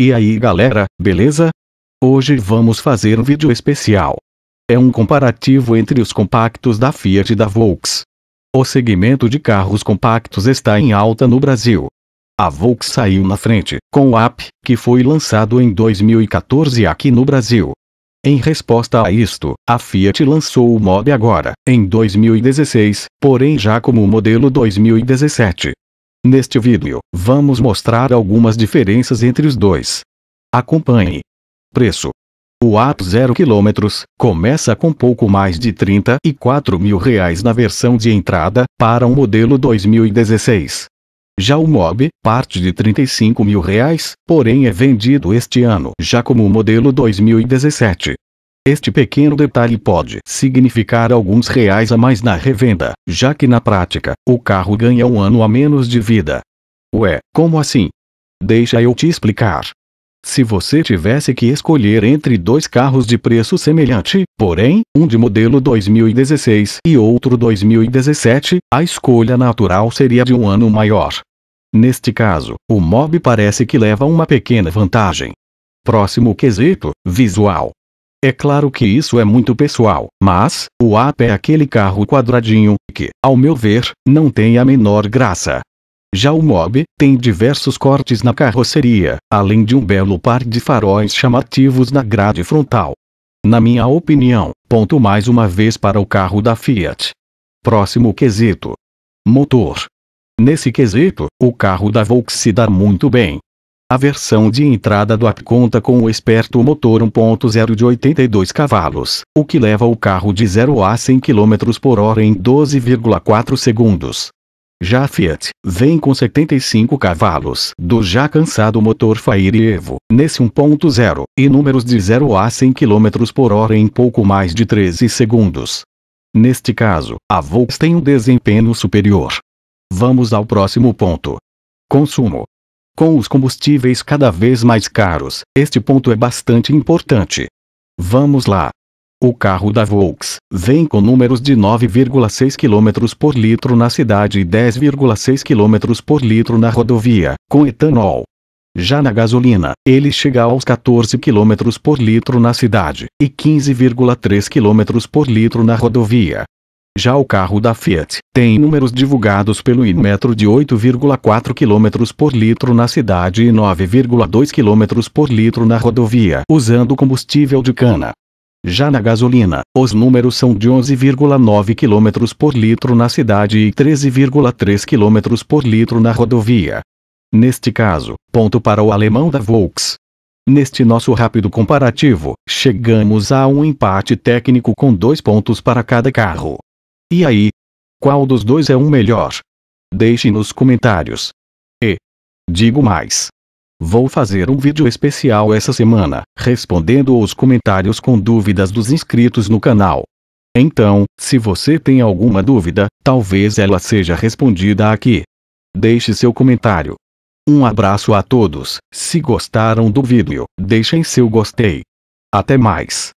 E aí galera, beleza? Hoje vamos fazer um vídeo especial. É um comparativo entre os compactos da Fiat e da Volks. O segmento de carros compactos está em alta no Brasil. A Volks saiu na frente, com o App, que foi lançado em 2014 aqui no Brasil. Em resposta a isto, a Fiat lançou o Mobi agora, em 2016, porém já como modelo 2017. Neste vídeo, vamos mostrar algumas diferenças entre os dois. Acompanhe. Preço. O app 0 km começa com pouco mais de 34 mil reais na versão de entrada para um modelo 2016. Já o Mob parte de 35 mil reais, porém é vendido este ano já como modelo 2017. Este pequeno detalhe pode significar alguns reais a mais na revenda, já que na prática, o carro ganha um ano a menos de vida. Ué, como assim? Deixa eu te explicar. Se você tivesse que escolher entre dois carros de preço semelhante, porém, um de modelo 2016 e outro 2017, a escolha natural seria de um ano maior. Neste caso, o mob parece que leva uma pequena vantagem. Próximo quesito: visual. É claro que isso é muito pessoal, mas, o AP é aquele carro quadradinho, que, ao meu ver, não tem a menor graça. Já o Mob tem diversos cortes na carroceria, além de um belo par de faróis chamativos na grade frontal. Na minha opinião, ponto mais uma vez para o carro da Fiat. Próximo quesito: motor. Nesse quesito, o carro da Volkswagen se dá muito bem. A versão de entrada do app conta com o esperto motor 1.0 de 82 cavalos, o que leva o carro de 0 a 100 km por hora em 12,4 segundos. Já a Fiat vem com 75 cavalos do já cansado motor Fire Evo, nesse 1.0, e números de 0 a 100 km por hora em pouco mais de 13 segundos. Neste caso, a Volks tem um desempenho superior. Vamos ao próximo ponto. Consumo com os combustíveis cada vez mais caros, este ponto é bastante importante. Vamos lá. O carro da Volks vem com números de 9,6 km por litro na cidade e 10,6 km por litro na rodovia, com etanol. Já na gasolina, ele chega aos 14 km por litro na cidade e 15,3 km por litro na rodovia, já o carro da Fiat tem números divulgados pelo Inmetro de 8,4 km por litro na cidade e 9,2 km por litro na rodovia, usando combustível de cana. Já na gasolina, os números são de 11,9 km por litro na cidade e 13,3 km por litro na rodovia. Neste caso, ponto para o alemão da Volks. Neste nosso rápido comparativo, chegamos a um empate técnico com dois pontos para cada carro. E aí? Qual dos dois é o um melhor? Deixe nos comentários. E digo mais. Vou fazer um vídeo especial essa semana, respondendo os comentários com dúvidas dos inscritos no canal. Então, se você tem alguma dúvida, talvez ela seja respondida aqui. Deixe seu comentário. Um abraço a todos, se gostaram do vídeo, deixem seu gostei. Até mais.